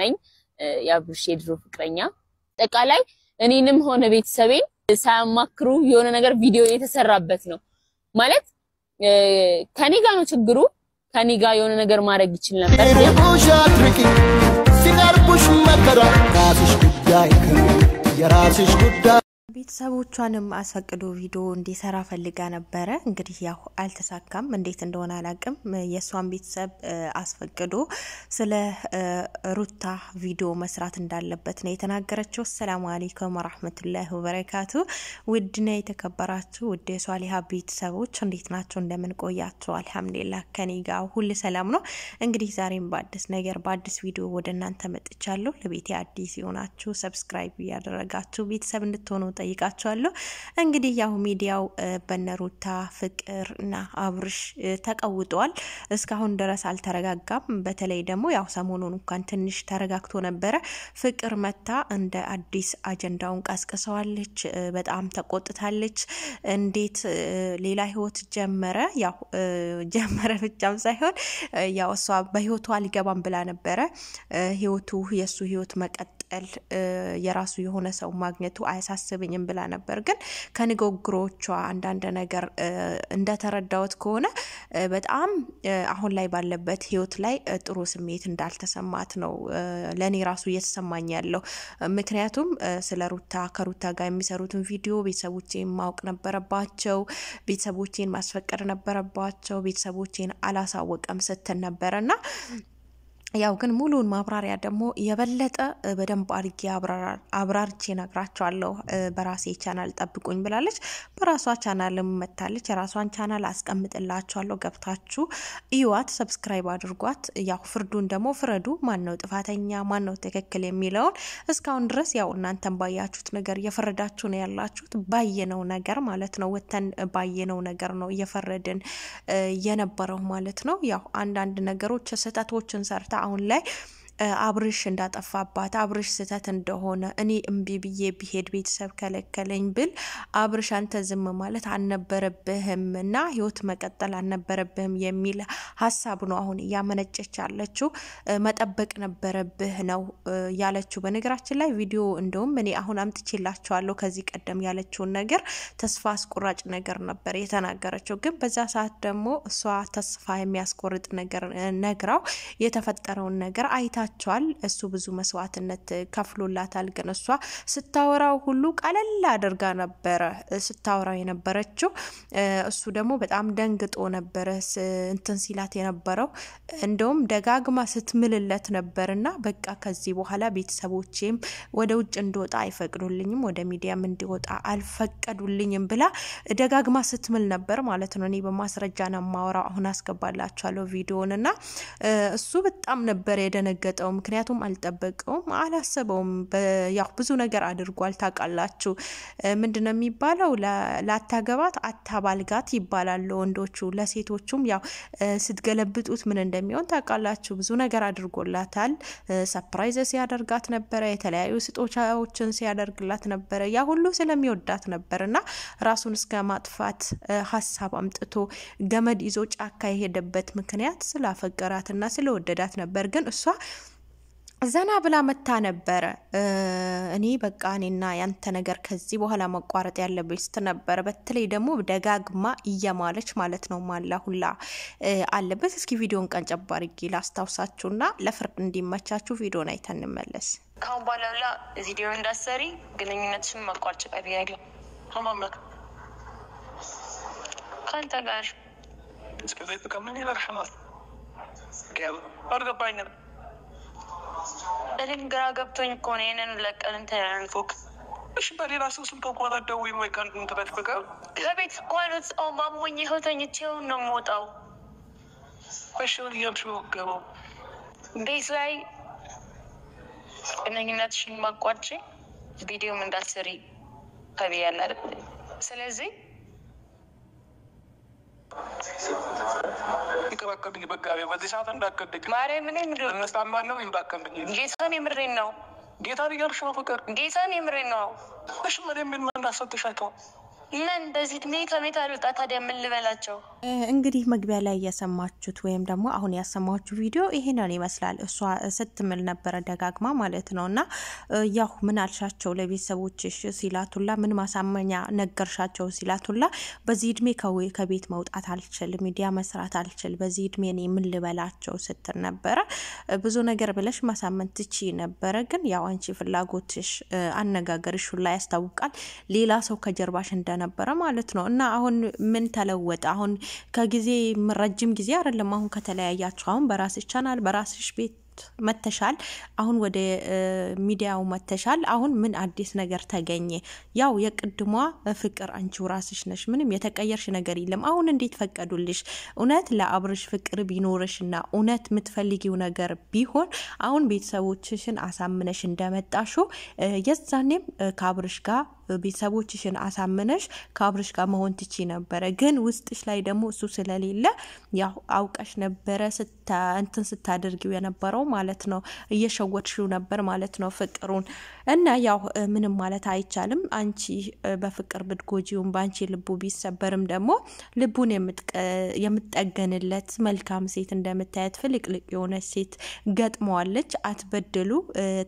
ነኝ የአብርሽ የድሮ ፍቅረኛ። አጠቃላይ እኔንም ሆነ ቤተሰቤን ሳያማክሩ የሆነ ነገር ቪዲዮ የተሰራበት ነው ማለት ከኔ ጋር ነው ችግሩ። ከኔ ጋር የሆነ ነገር ማድረግ ይችል ነበር። ሲቀርቡሽ መከራ ራስሽ ጉዳይ የራስሽ ጉዳይ ቤተሰቦቿንም አስፈቅዶ ቪዲዮ እንዲሰራ ፈልጋ ነበረ። እንግዲህ ያው አልተሳካም፣ እንዴት እንደሆነ አላቅም። የእሷን ቤተሰብ አስፈቅዶ ስለ ሩታ ቪዲዮ መስራት እንዳለበት ነው የተናገረችው። አሰላሙ አሌይኩም ወራህመቱላሂ ወበረካቱ። ውድና የተከበራችሁ ውድ የሷሊሃ ቤተሰቦች እንዴት ናቸው? እንደምን ቆያቸው? አልሐምዱሊላ ከኔ ጋር ሁል ሰላም ነው። እንግዲህ ዛሬም በአዲስ ነገር በአዲስ ቪዲዮ ወደ እናንተ መጥቻለሁ። ለቤቴ አዲስ የሆናችሁ ሰብስክራይብ እያደረጋችሁ ቤተሰብ እንድትሆኑ ጠይቃቸዋለሁ። እንግዲህ ያው ሚዲያው በነሩታ ፍቅር እና አብርሽ ተቀውጠዋል። እስካሁን ድረስ አልተረጋጋም። በተለይ ደግሞ ያው ሰሞኑን እንኳን ትንሽ ተረጋግቶ ነበረ። ፍቅር መታ እንደ አዲስ አጀንዳውን ቀስቅሰዋለች። በጣም ተቆጥታለች። እንዴት ሌላ ህይወት ጀመረ? ያው ጀመረ ብቻም ሳይሆን ያው እሷ በህይወቱ ሊገባም ብላ ነበረ። ህይወቱ የእሱ ህይወት መቀጠል የራሱ የሆነ ሰው ማግኘቱ አያሳስብኝ የለኝም ብላ ነበር። ግን ከንግግሮቿ አንዳንድ ነገር እንደተረዳሁት ከሆነ በጣም አሁን ላይ ባለበት ህይወት ላይ ጥሩ ስሜት እንዳልተሰማት ነው ለእኔ ራሱ እየተሰማኝ ያለው። ምክንያቱም ስለ ሩታ ከሩታ ጋር የሚሰሩትን ቪዲዮ ቤተሰቦቼን ማወቅ ነበረባቸው፣ ቤተሰቦቼን ማስፈቀድ ነበረባቸው፣ ቤተሰቦቼን አላሳወቀም ስትል ነበረ እና ያው ግን ሙሉን ማብራሪያ ደግሞ የበለጠ በደንብ አድርጌ አብራርቼ ነግራቸዋለሁ። በራሴ ቻናል ጠብቁኝ ብላለች። በራሷ ቻናልም መታለች። የራሷን ቻናል አስቀምጥላቸዋለሁ። ገብታችሁ እዩዋት፣ ሰብስክራይብ አድርጓት። ያው ፍርዱን ደግሞ ፍረዱ። ነው ጥፋተኛ፣ ነው ትክክል የሚለውን እስካሁን ድረስ ያው እናንተን ባያችሁት ነገር እየፈረዳችሁ ነው ያላችሁት። ባየነው ነገር ማለት ነው፣ ወተን ባየነው ነገር ነው እየፈረድን የነበረው ማለት ነው። ያው አንዳንድ ነገሮች ስህተቶችን ሰርታ አሁን ላይ አብርሽ እንዳጠፋባት አብርሽ ስህተት እንደሆነ እኔ እምቢ ብዬ ብሄድ ቤተሰብ ከለከለኝ ብል አብርሽ አንተ ዝም ማለት አልነበረብህም እና ህይወት መቀጠል አልነበረብህም የሚል ሀሳብ ነው አሁን እያመነጨች ያለችው። መጠበቅ ነበረብህ ነው ያለችው። በነገራችን ላይ ቪዲዮ እንደውም እኔ አሁን አምጥቼላቸዋለሁ ከዚህ ቀደም ያለችውን ነገር ተስፋ አስቆራጭ ነገር ነበር የተናገረችው። ግን በዛ ሰዓት ደግሞ እሷ ተስፋ የሚያስቆርጥ ነገር ነግራው የተፈጠረውን ነገር አይታ። ይሰማቸዋል። እሱ ብዙ መስዋዕትነት ከፍሎላታል። ግን እሷ ስታወራው ሁሉ ቀለል አድርጋ ነበረ ስታወራው የነበረችው። እሱ ደግሞ በጣም ደንግጦ ነበረ እንትን ሲላት የነበረው። እንደውም ደጋግማ ስትምልለት ነበር እና በቃ ከዚህ በኋላ ቤተሰቦቼም ወደ ውጭ እንድወጣ አይፈቅዱልኝም፣ ወደ ሚዲያም እንዲወጣ አልፈቀዱልኝም ብላ ደጋግማ ስትምል ነበር ማለት ነው። እኔ በማስረጃ ነው የማወራው። አሁን አስገባላችኋለሁ ቪዲዮን እና እሱ በጣም ነበር የደነገጠ ደነገጠው። ምክንያቱም አልጠበቀውም፣ አላሰበውም። ያው ብዙ ነገር አድርጓል። ታውቃላችሁ ምንድን ነው የሚባለው? ላታገባት አታባልጋት ይባላል ለወንዶቹ። ለሴቶቹም ያው ስትገለብጡት ምን እንደሚሆን ታውቃላችሁ። ብዙ ነገር አድርጎላታል። ሰፕራይዝ ሲያደርጋት ነበረ፣ የተለያዩ ስጦቻዎችን ሲያደርግላት ነበረ። ያ ሁሉ ስለሚወዳት ነበር እና ራሱን እስከ ማጥፋት ሀሳብ አምጥቶ ገመድ ይዞ ጫካ የሄደበት ምክንያት ስላፈቀራትና ስለወደዳት ነበር ግን እሷ ዘና ብላ መታ ነበረ። እኔ በቃ እኔና ያንተ ነገር ከዚህ በኋላ መቋረጥ ያለብኝ ስት ነበረ። በተለይ ደግሞ ደጋግማ እየማለች ማለት ነው ማላ ሁላ አለበት። እስኪ ቪዲዮን ቀን ጨባርጌ ላስታውሳችሁና ለፍርድ እንዲመቻችሁ ቪዲዮን አይተን እንመለስ። ካሁን በኋላ ሁላ ቪዲዮ እንዳሰሪ ግንኙነትሽን መቋጭ ቀቢያለ ከማምለክ ከአንተ ጋር እኔም ግራ ገብቶኝ እኮ ነው ይሄንን ለቀን እንትን እሺ በሌላ ሰው ስም ተቋራደው ወይም ወይቀንድ ምትበት ፍቅር በቤት ኳሉት ሰው ማሞኝ ህተኝቼውን ነው የምወጣው። በሽውን እያምሽ ገባው ቤት ላይ ቅንኝነትሽን ማቋጭ ቪዲዮም እንዳትሰሪ ተብያለሁ። ስለዚህ እንዳከብኝ በቃ በዚህ ሰዓት እንዳከብኝ ማርያምን እነሳማለሁ። እንዳከብኝ ጌታን የምሬን ነው። ጌታን እያልሽ ነው ፍቅር ጌታን የምሬን ነው። እሽ ምን የሚል ምን እንዳሰጥሻቸው ምን በዚህ እድሜ ከሜታ አልወጣ ታዲያ ምን ልበላቸው? እንግዲህ መግቢያ ላይ የሰማችሁት ወይም ደግሞ አሁን ያሰማችሁ ቪዲዮ ይሄንን ይመስላል። እሷ ስትምል ነበረ ደጋግማ ማለት ነው። እና ያው ምን አልሻቸው ለቤተሰቦችሽ ሲላቱላ፣ ምን ማሳመኛ ነገርሻቸው ሲላቱላ፣ በዚህ እድሜ ከቤት መውጣት አልችል፣ ሚዲያ መስራት አልችል፣ በዚህ እድሜ እኔ ምን ልበላቸው ስትል ነበረ። ብዙ ነገር ብለሽ ማሳመን ትቺ ነበረ፣ ግን ያው አንቺ ፍላጎትሽ አነጋገርሽ ሁላ ያስታውቃል ሌላ ሰው ከጀርባሽ እንደነበረ ማለት ነው። እና አሁን ምን ተለወጠ አሁን ከጊዜ ረጅም ጊዜ አይደለም አሁን ከተለያያችሁ፣ አሁን በራስሽ ቻናል በራስሽ ቤት መተሻል አሁን ወደ ሚዲያው መተሻል። አሁን ምን አዲስ ነገር ተገኘ? ያው የቅድሟ ፍቅር አንቺው ራስሽ ነሽ። ምንም የተቀየርሽ ነገር የለም። አሁን እንዴት ፈቀዱልሽ? እውነት ለአብርሽ ፍቅር ቢኖርሽና እውነት የምትፈልጊው ነገር ቢሆን አሁን ቤተሰቦችሽን አሳምነሽ እንደመጣሹ የዛኔም ከአብርሽ ጋር ቤተሰቦችሽን አሳምነሽ ከአብርሽ ጋር መሆን ትቺ ነበረ። ግን ውስጥሽ ላይ ደግሞ እሱ ስለሌለ ያው አውቀሽ ነበረ እንትን ስታደርጊው የነበረው ማለት ነው። እየሸወድሽው ነበር ማለት ነው ፍቅሩን እና ያው ምንም ማለት አይቻልም። አንቺ በፍቅር ብትጎጂውም በአንቺ ልቡ ቢሰበርም ደግሞ ልቡን የምትጠገንለት መልካም ሴት እንደምታያት ፍልቅልቅ የሆነች ሴት ገጥመዋለች። አትበድሉ።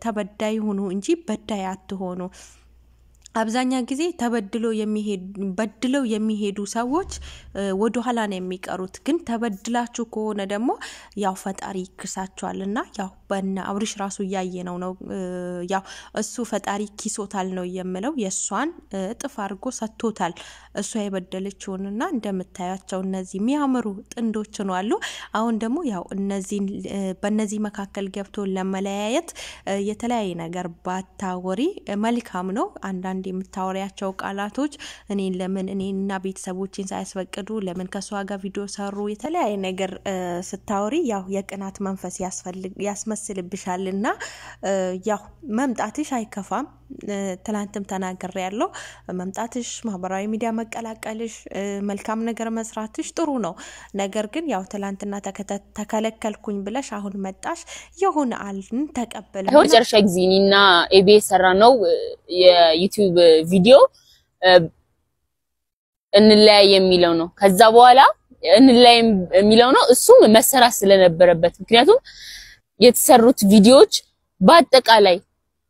ተበዳይ ሁኑ እንጂ በዳይ አትሆኑ። አብዛኛው ጊዜ ተበድሎ በድለው የሚሄዱ ሰዎች ወደ ኋላ ነው የሚቀሩት። ግን ተበድላችሁ ከሆነ ደግሞ ያው ፈጣሪ ይክሳችኋል እና ያው በነ አብርሽ ራሱ እያየ ነው ነው ያው እሱ ፈጣሪ ኪሶታል ነው የምለው። የእሷን እጥፍ አድርጎ ሰጥቶታል እሷ የበደለችውንና እንደምታያቸው እነዚህ የሚያምሩ ጥንዶች ነው አሉ። አሁን ደግሞ ያው እነዚህን በእነዚህ መካከል ገብቶ ለመለያየት የተለያየ ነገር ባታወሪ መልካም ነው አንዳንድ አንዳንድ የምታወሪያቸው ቃላቶች እኔን ለምን እኔና ቤተሰቦችን ሳያስፈቅዱ ለምን ከእሷ ጋር ቪዲዮ ሰሩ የተለያየ ነገር ስታወሪ ያው የቅናት መንፈስ ያስመስልብሻል እና ያው መምጣትሽ አይከፋም። ትላንትም ተናገር ያለው መምጣትሽ፣ ማህበራዊ ሚዲያ መቀላቀልሽ፣ መልካም ነገር መስራትሽ ጥሩ ነው። ነገር ግን ያው ትላንትና ተከለከልኩኝ ብለሽ አሁን መጣሽ የሆነ አልን ተቀበል ጨርሻ ጊዜ እኔና ኤቤ የሰራ ነው የዩቲዩብ ዩቲዩብ ቪዲዮ እንለያይ የሚለው ነው። ከዛ በኋላ እንለያይ የሚለው ነው። እሱም መሰራት ስለነበረበት ምክንያቱም የተሰሩት ቪዲዮዎች በአጠቃላይ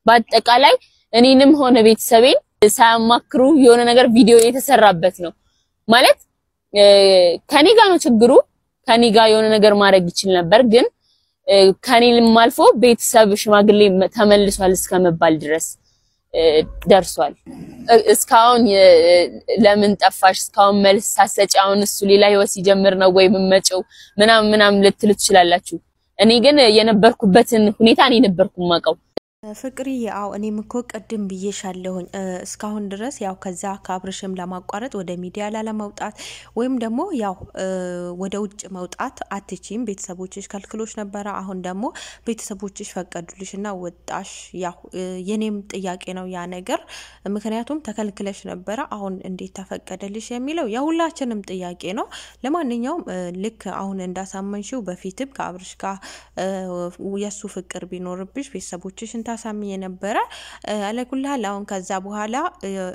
በአጠቃላይ እኔንም ሆነ ቤተሰቤን ሳያማክሩ የሆነ ነገር ቪዲዮ የተሰራበት ነው ማለት ከኔ ጋር ነው ችግሩ። ከኔ ጋር የሆነ ነገር ማድረግ ይችል ነበር፣ ግን ከኔ አልፎ ቤተሰብ ሽማግሌ ተመልሷል እስከመባል ድረስ ደርሷል። እስካሁን ለምን ጠፋሽ እስካሁን መልስ ሳሰጭ፣ አሁን እሱ ሌላ ህይወት ሲጀምር ነው ወይ የምመጪው ምናምን ምናምን ልትሉ ትችላላችሁ። እኔ ግን የነበርኩበትን ሁኔታ እኔ ነበርኩ የማውቀው። ፍቅርዬ ያው እኔም እኮ ቅድም ብዬሻለሁኝ። እስካሁን ድረስ ያው ከዛ ከአብርሽም ለማቋረጥ ወደ ሚዲያ ላለመውጣት ወይም ደግሞ ያው ወደ ውጭ መውጣት አትችም፣ ቤተሰቦችሽ ከልክሎች ነበረ። አሁን ደግሞ ቤተሰቦችሽ ፈቀዱልሽ እና ወጣሽ። ያው የኔም ጥያቄ ነው ያ ነገር፣ ምክንያቱም ተከልክለሽ ነበረ። አሁን እንዴት ተፈቀደልሽ የሚለው የሁላችንም ጥያቄ ነው። ለማንኛውም ልክ አሁን እንዳሳመንሽው በፊትም ከአብርሽ ጋር የእሱ ፍቅር ቢኖርብሽ ቤተሰቦችሽ እንታ ስታሳሚ የነበረ አለኩልሃል። አሁን ከዛ በኋላ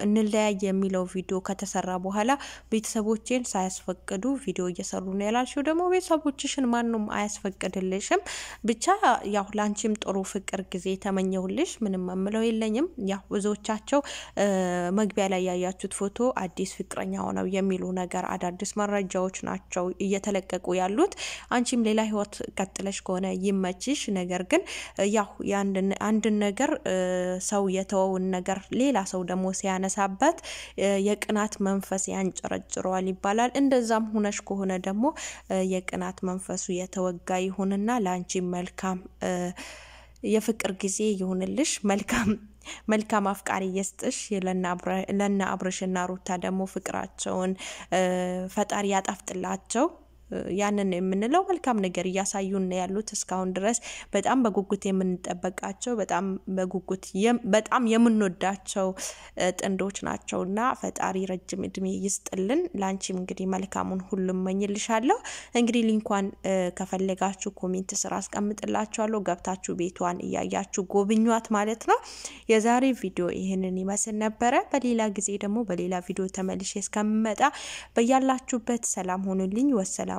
እንለያይ የሚለው ቪዲዮ ከተሰራ በኋላ ቤተሰቦቼን ሳያስፈቅዱ ቪዲዮ እየሰሩ ነው ያላልሽው፣ ደግሞ ቤተሰቦችሽን ማንም አያስፈቅድልሽም። ብቻ ያው ላንቺም ጥሩ ፍቅር ጊዜ ተመኘሁልሽ። ምንም የምለው የለኝም። ያው ብዙዎቻቸው መግቢያ ላይ ያያችሁት ፎቶ አዲስ ፍቅረኛ ሆነው የሚሉ ነገር አዳዲስ መረጃዎች ናቸው እየተለቀቁ ያሉት። አንቺም ሌላ ህይወት ቀጥለሽ ከሆነ ይመችሽ። ነገር ግን ያው አንድ አንድን ነገር ሰው የተወውን ነገር ሌላ ሰው ደግሞ ሲያነሳበት የቅናት መንፈስ ያንጨረጭረዋል ይባላል። እንደዛም ሁነሽ ከሆነ ደግሞ የቅናት መንፈሱ የተወጋ ይሁንና ለአንቺ መልካም የፍቅር ጊዜ ይሁንልሽ። መልካም መልካም አፍቃሪ የስጥሽ። ለእነ አብርሽና ሩታ ደግሞ ፍቅራቸውን ፈጣሪ ያጣፍጥላቸው። ያንን የምንለው መልካም ነገር እያሳዩን ያሉት እስካሁን ድረስ በጣም በጉጉት የምንጠበቃቸው በጣም በጉጉት በጣም የምንወዳቸው ጥንዶች ናቸው እና ፈጣሪ ረጅም እድሜ ይስጥልን። ለአንቺም እንግዲህ መልካሙን ሁሉ እመኝልሻለሁ። እንግዲህ ሊንኳን ከፈለጋችሁ ኮሜንት ስራ አስቀምጥላችኋለሁ። ገብታችሁ ቤቷን እያያችሁ ጎብኟት ማለት ነው። የዛሬ ቪዲዮ ይህንን ይመስል ነበረ። በሌላ ጊዜ ደግሞ በሌላ ቪዲዮ ተመልሼ እስከምመጣ በያላችሁበት ሰላም ሆኑልኝ። ወሰላም